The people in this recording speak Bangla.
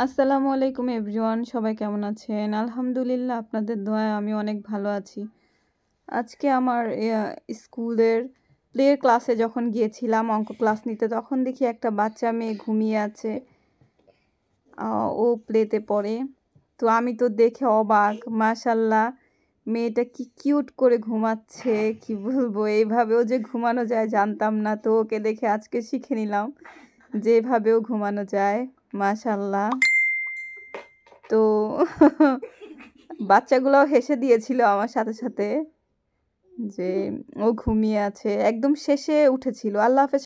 আসসালামু আলাইকুম এভরিওয়ান সবাই কেমন আছেন আলহামদুলিল্লাহ আপনাদের দোয়ায় আমি অনেক ভালো আছি আজকে আমার স্কুলের প্লে ক্লাসে যখন গিয়েছিলাম অঙ্ক ক্লাস নিতে তখন দেখি একটা বাচ্চা মেয়ে ঘুমিয়ে আছে ও প্লেতে পড়ে তো আমি তো দেখে অবাক মাশাল্লাহ মেয়েটা কি কিউট করে ঘুমাচ্ছে কি বলবো এইভাবেও যে ঘুমানো যায় জানতাম না তো ওকে দেখে আজকে শিখে নিলাম যে এভাবেও ঘুমানো যায় মাশাল্লাহ তো বাচ্চাগুলোও হেসে দিয়েছিল আমার সাথে সাথে যে ও ঘুমিয়ে আছে একদম শেষে উঠেছিল আল্লাহ হাফেজ